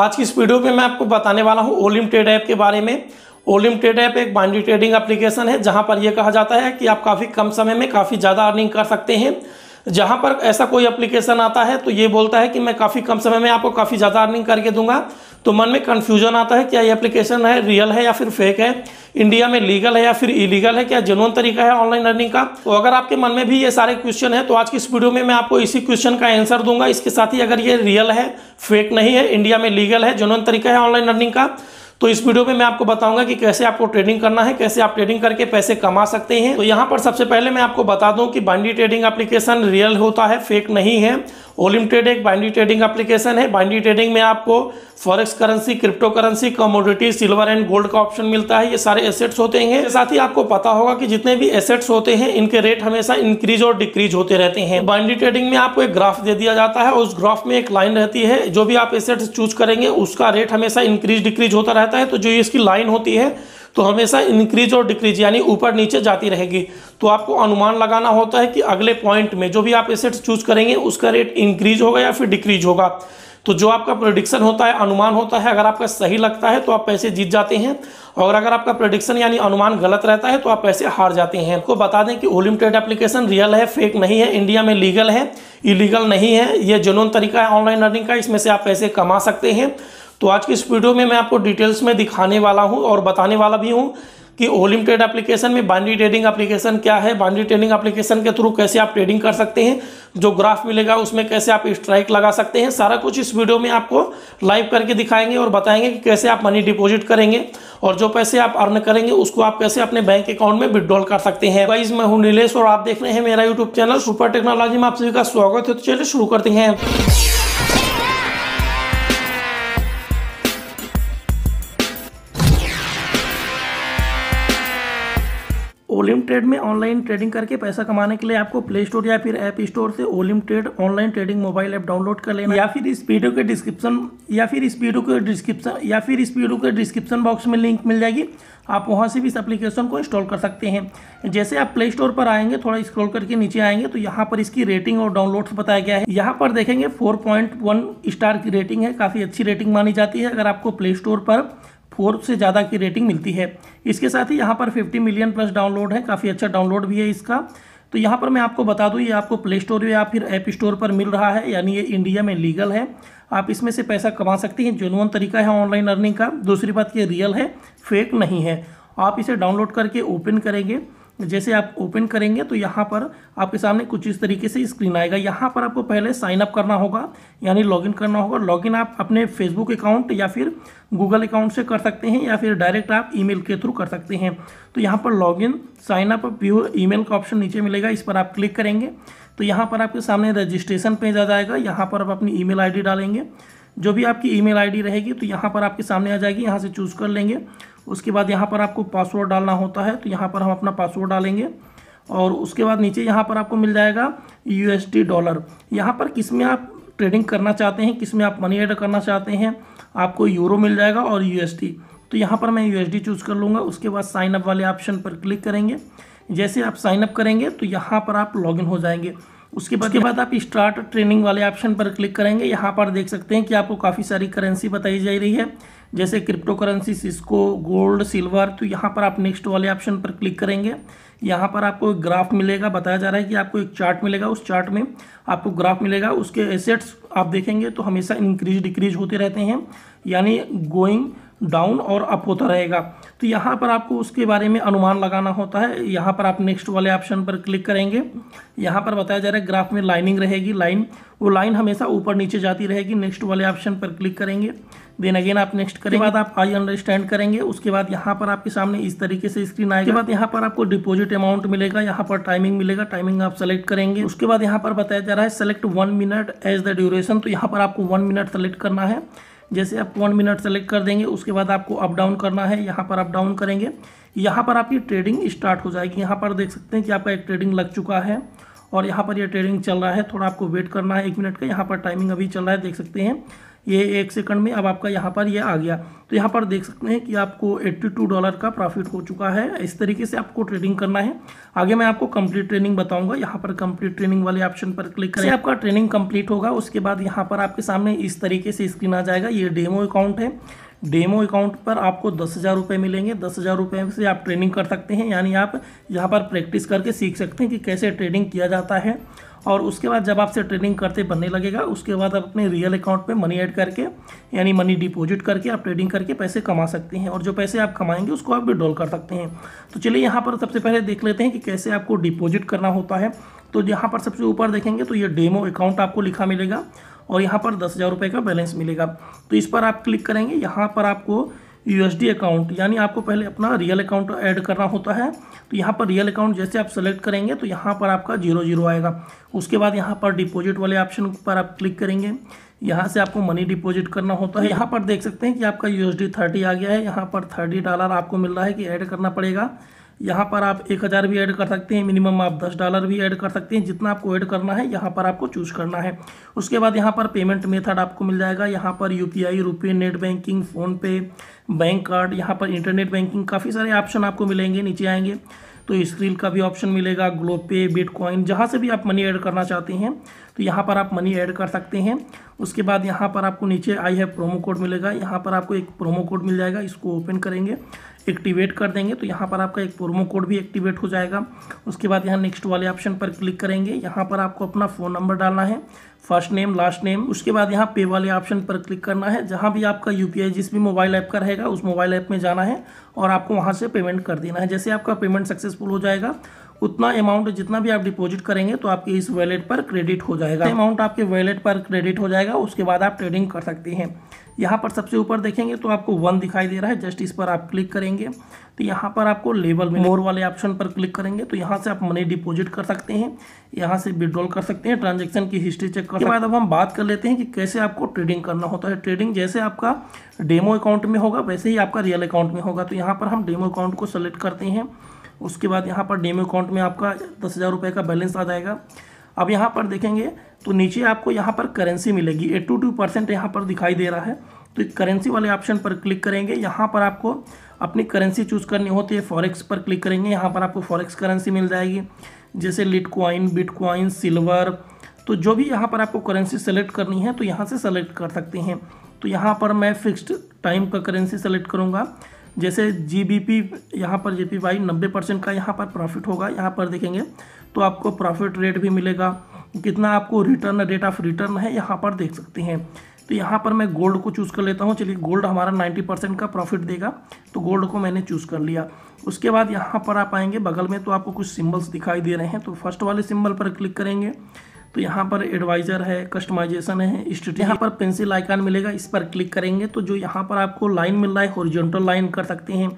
आज की इस वीडियो में मैं आपको बताने वाला हूँ ओलिम ट्रेड ऐप के बारे में ओलिम ट्रेड ऐप एक बाइंडी ट्रेडिंग एप्लीकेशन है जहाँ पर यह कहा जाता है कि आप काफ़ी कम समय में काफ़ी ज़्यादा अर्निंग कर सकते हैं जहाँ पर ऐसा कोई एप्लीकेशन आता है तो ये बोलता है कि मैं काफ़ी कम समय में आपको काफ़ी ज़्यादा अर्निंग करके दूंगा तो मन में कन्फ्यूजन आता है क्या ये एप्लीकेशन है रियल है या फिर फेक है इंडिया में लीगल है या फिर इलीगल है क्या जनवन तरीका है ऑनलाइन अर्निंग का तो अगर आपके मन में भी ये सारे क्वेश्चन है तो आज की इस वीडियो में मैं आपको इसी क्वेश्चन का आंसर दूंगा इसके साथ ही अगर ये रियल है फेक नहीं है इंडिया में लीगल है जनवन तरीका है ऑनलाइन अर्निंग का तो इस वीडियो में मैं आपको बताऊंगा कि कैसे आपको ट्रेडिंग करना है कैसे आप ट्रेडिंग करके पैसे कमा सकते हैं तो यहाँ पर सबसे पहले मैं आपको बता दूं कि बाइंडी ट्रेडिंग एप्लीकेशन रियल होता है फेक नहीं है ओलिम ट्रेड एक बाइंडी ट्रेडिंग एप्लीकेशन है बाइंडी ट्रेडिंग में आपको forex currency crypto currency commodity silver and gold का ऑप्शन मिलता है ये सारे एसेट्स होते हैं साथ ही आपको पता होगा कि जितने भी एसेट्स होते हैं इनके रेट हमेशा इंक्रीज और डिक्रीज होते रहते हैं बाइंडी ट्रेडिंग में आपको एक ग्राफ दे दिया जाता है उस ग्राफ में एक लाइन रहती है जो भी आप एसेट्स चूज करेंगे उसका रेट हमेशा इंक्रीज डिक्रीज होता रहता है तो जो इसकी लाइन होती है तो हमेशा इंक्रीज और डिक्रीज यानी ऊपर नीचे जाती रहेगी तो आपको अनुमान लगाना होता है कि अगले पॉइंट में जो भी आप एसेट्स चूज करेंगे उसका रेट इंक्रीज होगा या फिर डिक्रीज होगा तो जो आपका प्रोडिक्शन होता है अनुमान होता है अगर आपका सही लगता है तो आप पैसे जीत जाते हैं और अगर आपका प्रोडिक्शन यानी अनुमान गलत रहता है तो आप पैसे हार जाते हैं आपको बता दें कि होलिम ट्रेड एप्लीकेशन रियल है फेक नहीं है इंडिया में लीगल है इलीगल नहीं है ये जुनून तरीका है ऑनलाइन अर्निंग का इसमें से आप पैसे कमा सकते हैं तो आज की इस वीडियो में मैं आपको डिटेल्स में दिखाने वाला हूँ और बताने वाला भी हूँ कि ओलिम ट्रेड एप्लीकेशन में बाइंड्री ट्रेडिंग एप्लीकेशन क्या है बाइंड्री ट्रेडिंग एप्लीकेशन के थ्रू कैसे आप ट्रेडिंग कर सकते हैं जो ग्राफ मिलेगा उसमें कैसे आप स्ट्राइक लगा सकते हैं सारा कुछ इस वीडियो में आपको लाइव करके दिखाएंगे और बताएंगे कि कैसे आप मनी डिपॉजिट करेंगे और जो पैसे आप अर्न करेंगे उसको आप कैसे अपने बैंक अकाउंट में विड्रॉल कर सकते हैं वाइज मैं हूँ नीलेश और आप देख रहे हैं मेरा यूट्यूब चैनल सुपर टेक्नोलॉजी में आप सभी का स्वागत है तो चलिए शुरू करते हैं ओलिम ट्रेड में ऑनलाइन ट्रेडिंग करके पैसा कमाने के लिए आपको प्ले स्टोर या फिर ऐप स्टोर से Olymp trade online trading mobile app download कर लेना या फिर इस वीडियो के डिस्क्रिप्शन या फिर इस वीडियो के डिस्क्रिप्शन या फिर इस वीडियो के डिस्क्रिप्शन बॉक्स में लिंक मिल जाएगी आप वहाँ से भी इस एप्लीकेशन को इंस्टॉल कर सकते हैं जैसे आप प्ले स्टोर पर आएंगे थोड़ा स्क्रॉल करके नीचे आएंगे तो यहाँ पर इसकी रेटिंग और डाउनलोड्स बताया गया है यहाँ पर देखेंगे 4.1 स्टार की रेटिंग है काफ़ी अच्छी रेटिंग मानी जाती है अगर आपको प्ले स्टोर पर फोर से ज़्यादा की रेटिंग मिलती है इसके साथ ही यहाँ पर फिफ्टी मिलियन प्लस डाउनलोड है काफ़ी अच्छा डाउनलोड भी है इसका तो यहाँ पर मैं आपको बता दूँ ये आपको प्ले स्टोर या फिर ऐप स्टोर पर मिल रहा है यानी ये इंडिया में लीगल है आप इसमें से पैसा कमा सकती हैं जुनून तरीका है ऑनलाइन अर्निंग का दूसरी बात ये रियल है फेक नहीं है आप इसे डाउनलोड करके ओपन करेंगे जैसे आप ओपन करेंगे तो यहाँ पर आपके सामने कुछ इस तरीके से स्क्रीन आएगा यहाँ पर आपको पहले साइनअप करना होगा यानी लॉगिन करना होगा लॉगिन आप अपने फेसबुक अकाउंट या फिर गूगल अकाउंट से कर सकते हैं या फिर डायरेक्ट आप ईमेल के थ्रू कर सकते हैं तो यहाँ पर login sign up up view email का ऑप्शन नीचे मिलेगा इस पर आप क्लिक करेंगे तो यहाँ पर आपके सामने रजिस्ट्रेशन पेज आ जाएगा यहाँ पर आप अपनी आई डी डालेंगे जो भी आपकी आई डी रहेगी तो यहाँ पर आपके सामने आ जाएगी यहाँ से चूज़ कर लेंगे उसके बाद यहाँ पर आपको पासवर्ड डालना होता है तो यहाँ पर हम अपना पासवर्ड डालेंगे और उसके बाद नीचे यहाँ पर आपको मिल जाएगा यू डॉलर यहाँ पर किस में आप ट्रेडिंग करना चाहते हैं किस में आप मनी एड करना चाहते हैं आपको यूरो मिल जाएगा और यू तो यहाँ पर मैं यू चूज़ कर लूँगा उसके बाद साइनअप वाले ऑप्शन पर क्लिक करेंगे जैसे आप साइनअप करेंगे तो यहाँ पर आप लॉगिन हो जाएंगे उसके बाद के बाद आप स्टार्ट ट्रेनिंग वाले ऑप्शन पर क्लिक करेंगे यहाँ पर देख सकते हैं कि आपको काफ़ी सारी करेंसी बताई जा रही है जैसे crypto currency Cisco gold silver तो यहाँ पर आप नेक्स्ट वाले ऑप्शन पर क्लिक करेंगे यहाँ पर आपको एक ग्राफ मिलेगा बताया जा रहा है कि आपको एक चार्ट मिलेगा उस चार्ट में आपको ग्राफ मिलेगा उसके एसेट्स आप देखेंगे तो हमेशा इंक्रीज डिक्रीज होते रहते हैं यानी गोइंग डाउन और अप होता रहेगा तो यहाँ पर आपको उसके बारे में अनुमान लगाना होता है यहाँ पर आप नेक्स्ट वाले ऑप्शन पर क्लिक करेंगे यहाँ पर बताया जा रहा है ग्राफ में लाइनिंग रहेगी लाइन वो लाइन हमेशा ऊपर नीचे जाती रहेगी नेक्स्ट वाले ऑप्शन पर क्लिक करेंगे देन अगेन आप नेक्स्ट करें बाद आप आई अंडरस्टैंड करेंगे उसके बाद यहाँ पर आपके सामने इस तरीके से स्क्रीन आएगी बाद यहाँ पर आपको डिपोजिट अमाउंट मिलेगा यहाँ पर टाइमिंग मिलेगा टाइमिंग आप सेलेक्ट करेंगे उसके बाद यहाँ पर बताया जा रहा है select one minute as the duration तो यहाँ पर आपको वन मिनट सेलेक्ट करना है जैसे आप वन मिनट सेलेक्ट कर देंगे उसके बाद आपको अप डाउन करना है यहाँ पर अप डाउन करेंगे यहाँ पर आपकी ट्रेडिंग स्टार्ट हो जाएगी यहाँ पर देख सकते हैं कि आपका एक ट्रेडिंग लग चुका है और यहाँ पर यह ट्रेडिंग चल रहा है थोड़ा आपको वेट करना है एक मिनट का यहाँ पर टाइमिंग अभी चल रहा है देख सकते हैं ये एक सेकंड में अब आपका यहाँ पर ये यह आ गया तो यहाँ पर देख सकते हैं कि आपको 82 डॉलर का प्रॉफिट हो चुका है इस तरीके से आपको ट्रेडिंग करना है आगे मैं आपको कंप्लीट ट्रेनिंग बताऊंगा यहाँ पर कंप्लीट ट्रेनिंग वाले ऑप्शन पर क्लिक करें आपका ट्रेनिंग कंप्लीट होगा उसके बाद यहाँ पर आपके सामने इस तरीके से स्क्रीन आ जाएगा ये डेमो अकाउंट है डेमो अकाउंट पर आपको दस हज़ार रुपये मिलेंगे दस हज़ार रुपये से आप ट्रेनिंग कर सकते हैं यानी आप यहाँ पर प्रैक्टिस करके सीख सकते हैं कि कैसे ट्रेडिंग किया जाता है और उसके बाद जब आपसे ट्रेडिंग करते बनने लगेगा उसके बाद आप अपने रियल अकाउंट में मनी ऐड करके यानी मनी डिपॉजिट करके आप ट्रेडिंग करके पैसे कमा सकते हैं और जो पैसे आप कमाएंगे उसको आप विड्रॉल कर सकते हैं तो चलिए यहाँ पर सबसे पहले देख लेते हैं कि कैसे आपको डिपॉजिट करना होता है तो यहाँ पर सबसे ऊपर देखेंगे तो ये डेमो अकाउंट आपको लिखा मिलेगा और यहाँ पर दस हज़ार रुपये का बैलेंस मिलेगा तो इस पर आप क्लिक करेंगे यहाँ पर आपको यू अकाउंट यानी आपको पहले अपना रियल अकाउंट ऐड करना होता है तो यहाँ पर रियल अकाउंट जैसे आप सेलेक्ट करेंगे तो यहाँ पर आपका जीरो जीरो आएगा उसके बाद यहाँ पर डिपॉजिट वाले ऑप्शन पर आप क्लिक करेंगे यहाँ से आपको मनी डिपॉजिट करना होता है यहाँ पर देख सकते हैं कि आपका यू एस थर्टी आ गया है यहाँ पर थर्टी डॉलर आपको मिल रहा है कि ऐड करना पड़ेगा यहाँ पर आप एक हज़ार भी ऐड कर सकते हैं मिनिमम आप दस डॉलर भी ऐड कर सकते हैं जितना आपको ऐड करना है यहाँ पर आपको चूज़ करना है उसके बाद यहाँ पर पेमेंट मेथड आपको मिल जाएगा यहाँ पर यू पी आई रुपये net banking PhonePe bank card यहाँ पर इंटरनेट बैंकिंग काफ़ी सारे ऑप्शन आपको मिलेंगे नीचे आएंगे तो स्क्रील का भी ऑप्शन मिलेगा ग्लो पे बिटकॉइन जहाँ से भी आप मनी ऐड करना चाहते हैं तो यहाँ पर आप मनी ऐड कर सकते हैं उसके बाद यहाँ पर आपको नीचे आई है प्रोमो कोड मिलेगा यहाँ पर आपको एक प्रोमो कोड मिल जाएगा इसको ओपन करेंगे एक्टिवेट कर देंगे तो यहाँ पर आपका एक प्रोमो कोड भी एक्टिवेट हो जाएगा उसके बाद यहाँ नेक्स्ट वाले ऑप्शन पर क्लिक करेंगे यहाँ पर आपको अपना फ़ोन नंबर डालना है फर्स्ट नेम लास्ट नेम उसके बाद यहाँ पे वाले ऑप्शन पर क्लिक करना है जहाँ भी आपका यू जिस भी मोबाइल ऐप का रहेगा उस मोबाइल ऐप में जाना है और आपको वहाँ से पेमेंट कर देना है जैसे आपका पेमेंट सक्सेसफुल हो जाएगा उतना अमाउंट जितना भी आप डिपॉजिट करेंगे तो आपके इस वैलेट पर क्रेडिट हो जाएगा अमाउंट आपके वैलेट पर क्रेडिट हो जाएगा उसके बाद आप ट्रेडिंग कर सकते हैं यहाँ पर सबसे ऊपर देखेंगे तो आपको वन दिखाई दे रहा है जस्ट इस पर आप क्लिक करेंगे तो यहाँ पर आपको लेवल में मोर वाले ऑप्शन पर क्लिक करेंगे तो यहाँ से आप मनी डिपॉजिट कर सकते हैं यहाँ से विड्रॉल कर सकते हैं ट्रांजेक्शन की हिस्ट्री चेक करने के बाद अब हम बात कर लेते हैं कि कैसे आपको ट्रेडिंग करना होता है ट्रेडिंग जैसे आपका डेमो अकाउंट में होगा वैसे ही आपका रियल अकाउंट में होगा तो यहाँ पर हम डेमो अकाउंट को सेलेक्ट करते हैं उसके बाद यहाँ पर डेमो अकाउंट में आपका दस हज़ार रुपये का बैलेंस आ जाएगा अब यहाँ पर देखेंगे तो नीचे आपको यहाँ पर करेंसी मिलेगी एट टू परसेंट यहाँ पर दिखाई दे रहा है तो करेंसी वाले ऑप्शन पर क्लिक करेंगे यहाँ पर आपको अपनी करेंसी चूज़ करनी होती है फॉरेक्स पर क्लिक करेंगे यहाँ पर आपको फॉरेक्स करेंसी मिल जाएगी जैसे लिट कॉइन बिट सिल्वर तो जो भी यहाँ पर आपको करेंसी सेलेक्ट करनी है तो यहाँ से सेलेक्ट कर सकते हैं तो यहाँ पर मैं फिक्स्ड टाइम का करेंसी सेलेक्ट करूँगा जैसे जी बी पी यहाँ पर जे पी वाई नब्बे परसेंट का यहाँ पर प्रॉफिट होगा यहाँ पर देखेंगे तो आपको प्रॉफिट रेट भी मिलेगा कितना आपको रिटर्न रेट ऑफ रिटर्न है यहाँ पर देख सकते हैं तो यहाँ पर मैं गोल्ड को चूज़ कर लेता हूँ चलिए गोल्ड हमारा 90 परसेंट का प्रॉफिट देगा तो गोल्ड को मैंने चूज़ कर लिया उसके बाद यहाँ पर आप आएंगे बगल में तो आपको कुछ सिंबल्स दिखाई दे रहे हैं तो फर्स्ट वाले सिंबल पर क्लिक करेंगे तो यहाँ पर एडवाइज़र है कस्टमाइजेशन है स्टेट यहाँ पर पेंसिल आइकान मिलेगा इस पर क्लिक करेंगे तो जो यहाँ पर आपको लाइन मिल रहा है हॉरिजॉन्टल लाइन कर सकते हैं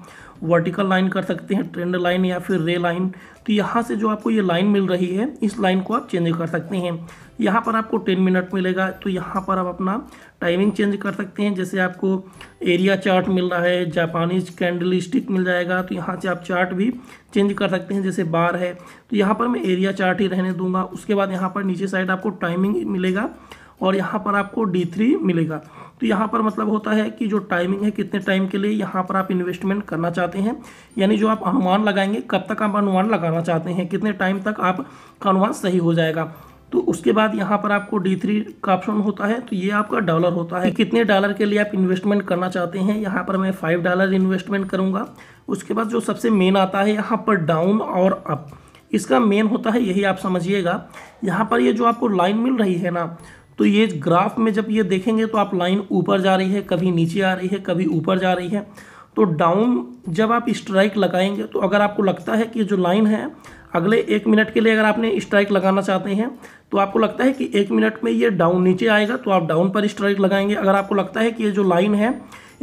वर्टिकल लाइन कर सकते हैं ट्रेंड लाइन या फिर रे लाइन तो यहाँ से जो आपको ये लाइन मिल रही है इस लाइन को आप चेंज कर सकते हैं यहाँ पर आपको टेन मिनट मिलेगा तो यहाँ पर आप अपना टाइमिंग चेंज कर सकते हैं जैसे आपको एरिया चार्ट मिल रहा है जापानीज कैंडल स्टिक मिल जाएगा तो यहाँ से आप चार्ट भी चेंज कर सकते हैं जैसे बार है तो यहाँ पर मैं एरिया चार्ट ही रहने दूंगा उसके बाद यहाँ पर नीचे साइड आपको टाइमिंग मिलेगा और यहाँ पर आपको डी मिलेगा तो यहाँ पर मतलब होता है कि जो टाइमिंग है कितने टाइम के लिए यहाँ पर आप इन्वेस्टमेंट करना चाहते हैं यानी जो आप अनुमान लगाएंगे कब तक आप अनुमान लगाना चाहते हैं कितने टाइम तक आपका अनुमान सही हो जाएगा तो उसके बाद यहाँ पर आपको डी थ्री का ऑप्शन होता है तो ये आपका डॉलर होता है कितने डॉलर के लिए आप इन्वेस्टमेंट करना चाहते हैं यहाँ पर मैं फाइव डॉलर इन्वेस्टमेंट करूँगा उसके बाद जो सबसे मेन आता है यहाँ पर डाउन और अप इसका मेन होता है यही आप समझिएगा यहाँ पर ये जो आपको लाइन मिल रही है ना तो ये ग्राफ में जब ये देखेंगे तो आप लाइन ऊपर जा रही है कभी नीचे आ रही है कभी ऊपर जा रही है तो डाउन जब आप स्ट्राइक लगाएंगे तो अगर आपको लगता है कि जो लाइन है अगले एक मिनट के लिए अगर आपने स्ट्राइक लगाना चाहते हैं तो आपको लगता है कि एक मिनट में ये डाउन नीचे आएगा तो आप डाउन पर स्ट्राइक लगाएंगे अगर आपको लगता है कि ये जो लाइन है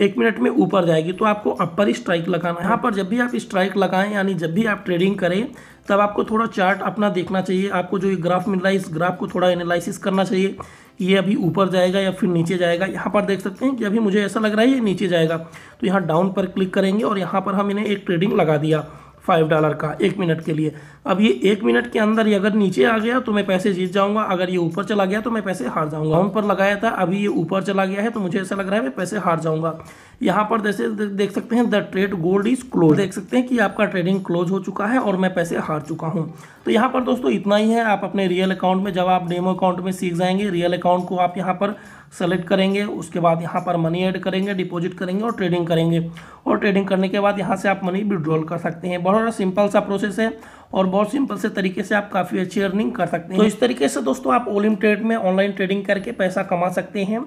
एक मिनट में ऊपर जाएगी तो आपको अपर स्ट्राइक लगाना है यहाँ पर जब भी आप स्ट्राइक लगाएं यानी जब भी आप ट्रेडिंग करें तब आपको थोड़ा चार्ट अपना देखना चाहिए आपको जो ये ग्राफ मिल रहा है इस ग्राफ को थोड़ा एनालिसिस करना चाहिए ये अभी ऊपर जाएगा या फिर नीचे जाएगा यहाँ पर देख सकते हैं कि अभी मुझे ऐसा लग रहा है ये नीचे जाएगा तो यहाँ डाउन पर क्लिक करेंगे और यहाँ पर हम इन्हें एक ट्रेडिंग लगा दिया फाइव डॉलर का एक मिनट के लिए अब ये एक मिनट के अंदर ये अगर नीचे आ गया तो मैं पैसे जीत जाऊंगा अगर ये ऊपर चला गया तो मैं पैसे हार जाऊंगा हम पर लगाया था अभी ये ऊपर चला गया है तो मुझे ऐसा लग रहा है मैं पैसे हार जाऊंगा यहाँ पर जैसे देख सकते हैं the trade gold is close देख सकते हैं कि आपका ट्रेडिंग क्लोज हो चुका है और मैं पैसे हार चुका हूँ तो यहाँ पर दोस्तों इतना ही है आप अपने रियल अकाउंट में जब आप डेमो अकाउंट में सीख जाएंगे रियल अकाउंट को आप यहाँ पर सेलेक्ट करेंगे उसके बाद यहाँ पर मनी ऐड करेंगे डिपॉजिट करेंगे और ट्रेडिंग करेंगे और ट्रेडिंग करने के बाद यहाँ से आप मनी विड्रॉल कर सकते हैं बहुत सिंपल सा प्रोसेस है और बहुत सिंपल से तरीके से आप काफ़ी अच्छी अर्निंग कर सकते हैं तो इस तरीके से दोस्तों आप ओलिम ट्रेड में ऑनलाइन ट्रेडिंग करके पैसा कमा सकते हैं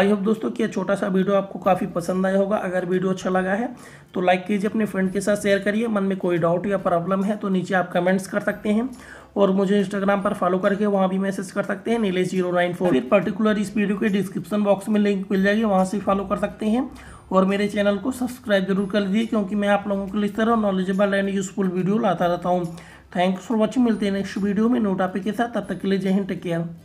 आई होप दोस्तों कि छोटा सा वीडियो आपको काफ़ी पसंद आया होगा अगर वीडियो अच्छा लगा है तो लाइक कीजिए अपने फ्रेंड के साथ शेयर करिए मन में कोई डाउट या प्रॉब्लम है तो नीचे आप कमेंट्स कर सकते हैं और मुझे इंस्टाग्राम पर फॉलो करके वहाँ भी मैसेज कर सकते हैं नीलेश जीरो नाइन फोर फिर पर्टिकुलर इस वीडियो के डिस्क्रिप्शन बॉक्स में लिंक मिल जाएगी वहाँ से फॉलो कर सकते हैं और मेरे चैनल को सब्सक्राइब जरूर कर दीजिए क्योंकि मैं आप लोगों के लिए इस तरह नॉलेजेबल एंड यूजफुल वीडियो लाता रहता हूँ थैंक्स फॉर वॉचिंग मिलते हैं नेक्स्ट वीडियो में नोटापी के साथ तब तक के लिए जय हिंद टेक केयर